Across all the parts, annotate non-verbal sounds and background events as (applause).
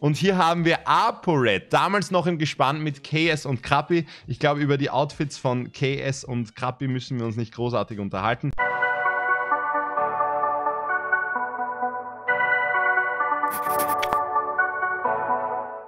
Und hier haben wir ApoRed, damals noch im Gespann mit KS und Krappi. Ich glaube, über die Outfits von KS und Krappi müssen wir uns nicht großartig unterhalten.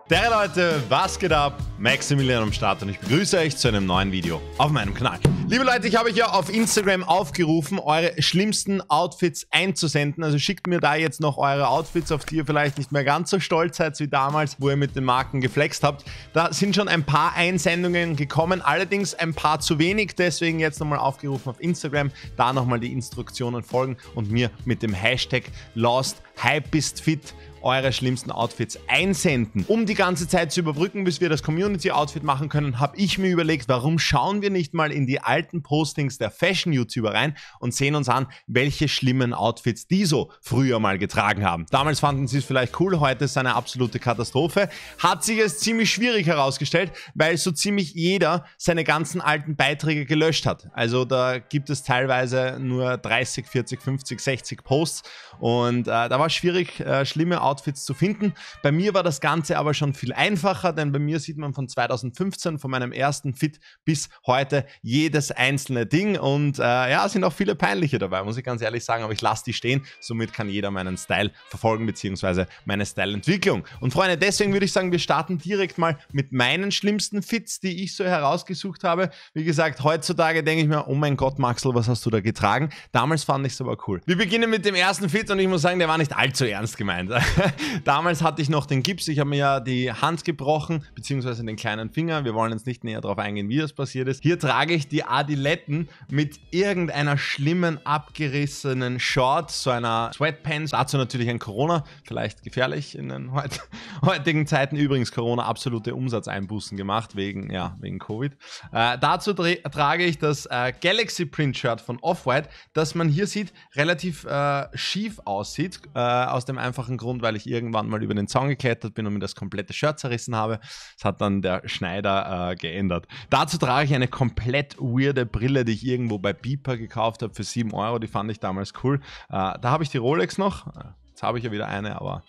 Der Leute, was geht ab? Maximilian am Start und ich begrüße euch zu einem neuen Video auf meinem Kanal. Liebe Leute, ich habe euch ja auf Instagram aufgerufen, eure schlimmsten Outfits einzusenden. Also schickt mir da jetzt noch eure Outfits, auf die ihr vielleicht nicht mehr ganz so stolz seid wie damals, wo ihr mit den Marken geflext habt. Da sind schon ein paar Einsendungen gekommen, allerdings ein paar zu wenig. Deswegen jetzt nochmal aufgerufen auf Instagram, da nochmal die Instruktionen folgen und mir mit dem Hashtag LostHypistFit eure schlimmsten Outfits einsenden. Um die ganze Zeit zu überbrücken, bis wir das Community-Outfit machen können, habe ich mir überlegt, warum schauen wir nicht mal in die alten alten Postings der Fashion-YouTuber rein und sehen uns an, welche schlimmen Outfits die so früher mal getragen haben. Damals fanden sie es vielleicht cool, heute ist es eine absolute Katastrophe. Hat sich es ziemlich schwierig herausgestellt, weil so ziemlich jeder seine ganzen alten Beiträge gelöscht hat. Also da gibt es teilweise nur 30, 40, 50, 60 Posts und äh, da war es schwierig, äh, schlimme Outfits zu finden. Bei mir war das Ganze aber schon viel einfacher, denn bei mir sieht man von 2015, von meinem ersten Fit bis heute jedes einzelne Ding und äh, ja, sind auch viele peinliche dabei, muss ich ganz ehrlich sagen, aber ich lasse die stehen. Somit kann jeder meinen Style verfolgen bzw. meine Styleentwicklung. Und Freunde, deswegen würde ich sagen, wir starten direkt mal mit meinen schlimmsten Fits, die ich so herausgesucht habe. Wie gesagt, heutzutage denke ich mir, oh mein Gott, Maxel, was hast du da getragen? Damals fand ich es aber cool. Wir beginnen mit dem ersten Fit und ich muss sagen, der war nicht allzu ernst gemeint. (laughs) Damals hatte ich noch den Gips, ich habe mir ja die Hand gebrochen, beziehungsweise den kleinen Finger. Wir wollen jetzt nicht näher darauf eingehen, wie das passiert ist. Hier trage ich die Adidas Adiletten mit irgendeiner schlimmen abgerissenen Short, so einer Sweatpants. Dazu natürlich ein Corona, vielleicht gefährlich in den heut (laughs) heutigen Zeiten. Übrigens Corona absolute Umsatzeinbußen gemacht wegen, ja, wegen Covid. Äh, dazu trage ich das äh, Galaxy Print Shirt von Off-White, das man hier sieht, relativ äh, schief aussieht, äh, aus dem einfachen Grund, weil ich irgendwann mal über den Zaun geklettert bin und mir das komplette Shirt zerrissen habe. Das hat dann der Schneider äh, geändert. Dazu trage ich eine komplett weird weirde Brille, die ich irgendwo bei Beeper gekauft habe für 7 Euro. Die fand ich damals cool. Äh, da habe ich die Rolex noch. Äh, jetzt habe ich ja wieder eine, aber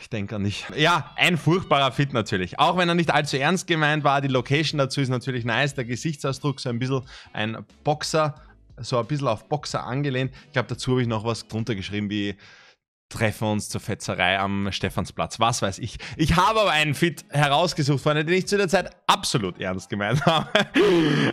ich denke an dich. Ja, ein furchtbarer Fit natürlich. Auch wenn er nicht allzu ernst gemeint war, die Location dazu ist natürlich nice. Der Gesichtsausdruck so ein bisschen ein Boxer, so ein bisschen auf Boxer angelehnt. Ich glaube, dazu habe ich noch was drunter geschrieben wie treffen uns zur Fetzerei am Stephansplatz, was weiß ich. Ich habe aber einen Fit herausgesucht, Freunde, den ich zu der Zeit absolut ernst gemeint (laughs) habe.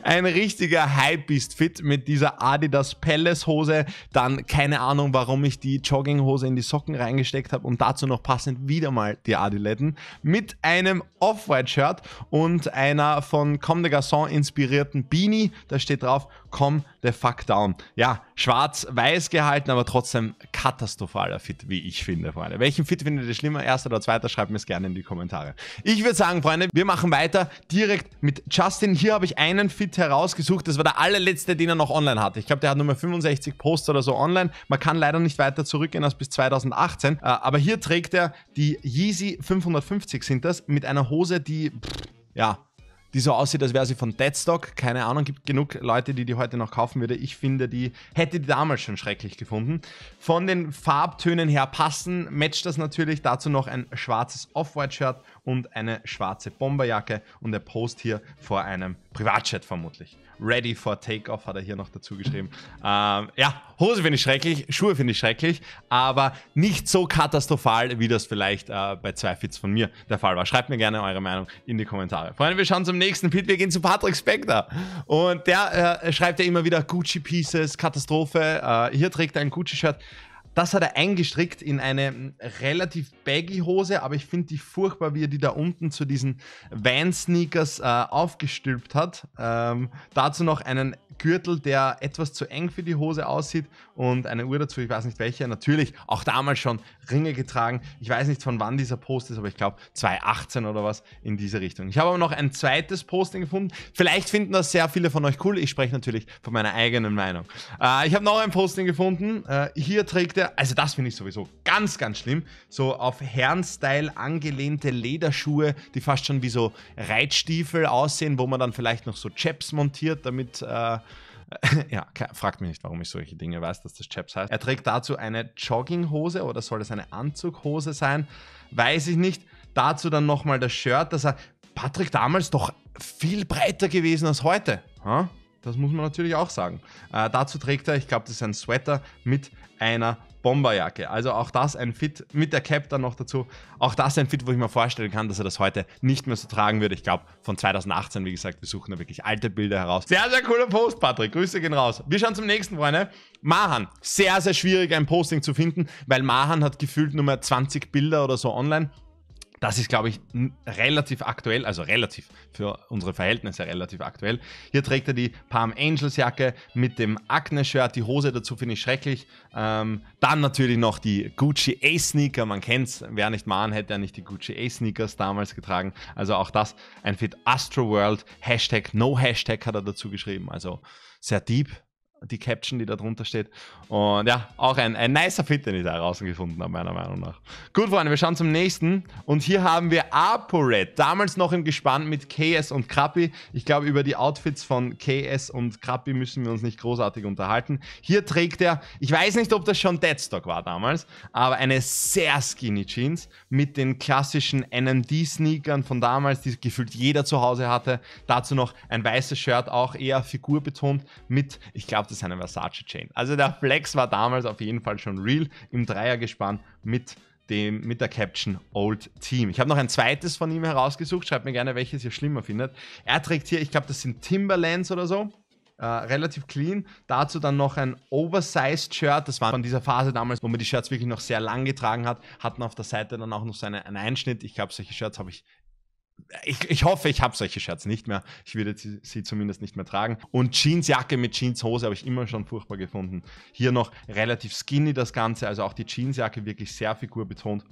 Ein richtiger hypebeast fit mit dieser Adidas Palace-Hose, dann keine Ahnung, warum ich die Jogginghose in die Socken reingesteckt habe und dazu noch passend wieder mal die Adiletten, mit einem Off-White-Shirt und einer von Comme des Garçons inspirierten Beanie, da steht drauf, Come the fuck down. Ja, schwarz-weiß gehalten, aber trotzdem katastrophaler Fit wie ich finde, Freunde. Welchen Fit findet ihr schlimmer, erster oder zweiter? Schreibt mir es gerne in die Kommentare. Ich würde sagen, Freunde, wir machen weiter direkt mit Justin. Hier habe ich einen Fit herausgesucht. Das war der allerletzte, den er noch online hatte. Ich glaube, der hat nur mal 65 Posts oder so online. Man kann leider nicht weiter zurückgehen als bis 2018. Äh, aber hier trägt er die Yeezy 550 sind das mit einer Hose, die, pff, ja, die so aussieht, als wäre sie von Deadstock. Keine Ahnung, gibt genug Leute, die die heute noch kaufen würde. Ich finde, die hätte die damals schon schrecklich gefunden. Von den Farbtönen her passen, matcht das natürlich. Dazu noch ein schwarzes Off-White-Shirt und eine schwarze Bomberjacke und er post hier vor einem Privatchat vermutlich. Ready for Takeoff hat er hier noch dazu geschrieben. Ähm, ja, Hose finde ich schrecklich, Schuhe finde ich schrecklich, aber nicht so katastrophal, wie das vielleicht äh, bei zwei Fits von mir der Fall war. Schreibt mir gerne eure Meinung in die Kommentare. Freunde, wir schauen zum nächsten Pit, wir gehen zu Patrick Spector. Und der äh, schreibt ja immer wieder Gucci Pieces, Katastrophe. Äh, hier trägt er ein Gucci-Shirt. Das hat er eingestrickt in eine hm, relativ baggy Hose, aber ich finde die furchtbar, wie er die da unten zu diesen Van-Sneakers äh, aufgestülpt hat. Ähm, dazu noch einen Gürtel, der etwas zu eng für die Hose aussieht und eine Uhr dazu, ich weiß nicht welche. Natürlich auch damals schon Ringe getragen. Ich weiß nicht, von wann dieser Post ist, aber ich glaube 2018 oder was in diese Richtung. Ich habe aber noch ein zweites Posting gefunden. Vielleicht finden das sehr viele von euch cool. Ich spreche natürlich von meiner eigenen Meinung. Äh, ich habe noch ein Posting gefunden. Äh, hier trägt der, also das finde ich sowieso ganz, ganz schlimm, so auf Herrenstyle angelehnte Lederschuhe, die fast schon wie so Reitstiefel aussehen, wo man dann vielleicht noch so Chaps montiert, damit, äh, (laughs) ja, fragt mich nicht, warum ich solche Dinge weiß, dass das Chaps heißt. Er trägt dazu eine Jogginghose oder soll das eine Anzughose sein? Weiß ich nicht. Dazu dann nochmal das Shirt, dass er, Patrick damals doch viel breiter gewesen als heute. Huh? Das muss man natürlich auch sagen. Äh, dazu trägt er, ich glaube, das ist ein Sweater mit einer Bomberjacke. Also auch das ein Fit mit der Cap dann noch dazu. Auch das ein Fit, wo ich mir vorstellen kann, dass er das heute nicht mehr so tragen würde. Ich glaube, von 2018, wie gesagt, wir suchen da wirklich alte Bilder heraus. Sehr, sehr cooler Post, Patrick. Grüße gehen raus. Wir schauen zum nächsten, Freunde. Mahan. Sehr, sehr schwierig, ein Posting zu finden, weil Mahan hat gefühlt nur mehr 20 Bilder oder so online. Das ist, glaube ich, relativ aktuell, also relativ für unsere Verhältnisse relativ aktuell. Hier trägt er die Palm Angels Jacke mit dem Acne-Shirt, die Hose dazu finde ich schrecklich. Ähm, dann natürlich noch die Gucci A-Sneaker, man kennt es, wer nicht mahnen, hätte er nicht die Gucci A-Sneakers damals getragen. Also auch das ein Fit Astro World, Hashtag, no Hashtag hat er dazu geschrieben, also sehr deep, die Caption, die da drunter steht. Und ja, auch ein, ein nicer Fit, den ich da rausgefunden habe, meiner Meinung nach. Gut, Freunde, wir schauen zum nächsten. Und hier haben wir ApoRed. Damals noch im Gespann mit KS und Krappi. Ich glaube, über die Outfits von KS und Krappi müssen wir uns nicht großartig unterhalten. Hier trägt er, ich weiß nicht, ob das schon Deadstock war damals, aber eine sehr skinny Jeans mit den klassischen NMD-Sneakern von damals, die gefühlt jeder zu Hause hatte. Dazu noch ein weißes Shirt, auch eher figurbetont mit, ich glaube, hatte seine Versace Chain. Also der Flex war damals auf jeden Fall schon real im Dreiergespann mit dem, mit der Caption Old Team. Ich habe noch ein zweites von ihm herausgesucht. Schreibt mir gerne, welches ihr schlimmer findet. Er trägt hier, ich glaube, das sind Timberlands oder so. Äh, relativ clean. Dazu dann noch ein Oversized Shirt. Das war von dieser Phase damals, wo man die Shirts wirklich noch sehr lang getragen hat. Hatten auf der Seite dann auch noch so einen, einen Einschnitt. Ich glaube, solche Shirts habe ich ich, ich hoffe, ich habe solche Shirts nicht mehr. Ich würde sie, sie zumindest nicht mehr tragen. Und Jeansjacke mit Jeanshose habe ich immer schon furchtbar gefunden. Hier noch relativ skinny das Ganze, also auch die Jeansjacke wirklich sehr figurbetont.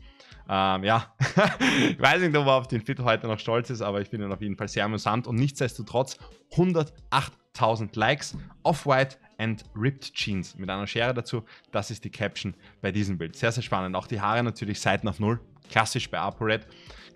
Ähm, ja, (laughs) ich weiß nicht, ob er auf den Fit heute noch stolz ist, aber ich finde ihn auf jeden Fall sehr amüsant. Und nichtsdestotrotz 108.000 Likes. Off-White and Ripped Jeans mit einer Schere dazu. Das ist die Caption bei diesem Bild. Sehr, sehr spannend. Auch die Haare natürlich Seiten auf Null. Klassisch bei ApoRed.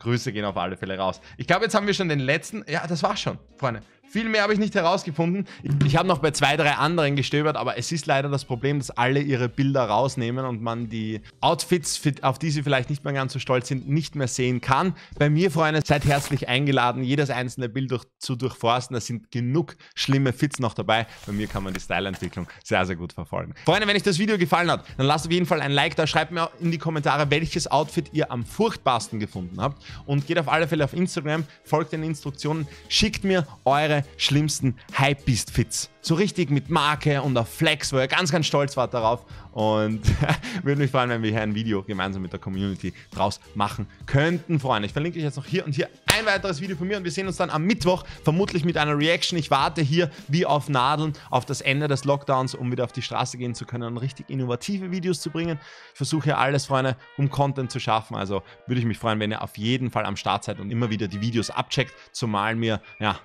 Grüße gehen auf alle Fälle raus. Ich glaube, jetzt haben wir schon den letzten. Ja, das war's schon, Freunde. Viel mehr habe ich nicht herausgefunden. Ich habe noch bei zwei, drei anderen gestöbert, aber es ist leider das Problem, dass alle ihre Bilder rausnehmen und man die Outfits, auf die sie vielleicht nicht mehr ganz so stolz sind, nicht mehr sehen kann. Bei mir, Freunde, seid herzlich eingeladen, jedes einzelne Bild durch, zu durchforsten. Da sind genug schlimme Fits noch dabei. Bei mir kann man die Styleentwicklung sehr, sehr gut verfolgen. Freunde, wenn euch das Video gefallen hat, dann lasst auf jeden Fall ein Like da. Schreibt mir in die Kommentare, welches Outfit ihr am furchtbarsten gefunden habt. Und geht auf alle Fälle auf Instagram, folgt den Instruktionen, schickt mir eure schlimmsten Hypebeast Fits. So richtig mit Marke und auf Flex, wo er ganz, ganz stolz war darauf. Und (laughs) würde mich freuen, wenn wir hier ein Video gemeinsam mit der Community draus machen könnten, Freunde. Ich verlinke euch jetzt noch hier und hier ein weiteres Video von mir und wir sehen uns dann am Mittwoch, vermutlich mit einer Reaction. Ich warte hier wie auf Nadeln auf das Ende des Lockdowns, um wieder auf die Straße gehen zu können und richtig innovative Videos zu bringen. Ich versuche hier alles, Freunde, um Content zu schaffen. Also würde ich mich freuen, wenn ihr auf jeden Fall am Start seid und immer wieder die Videos abcheckt, zumal mir, ja,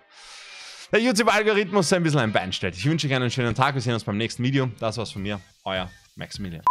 der YouTube-Algorithmus ein bisschen ein Bein stellt. Ich wünsche euch einen schönen Tag. Wir sehen uns beim nächsten Video. Das war's von mir. Euer Maximilian.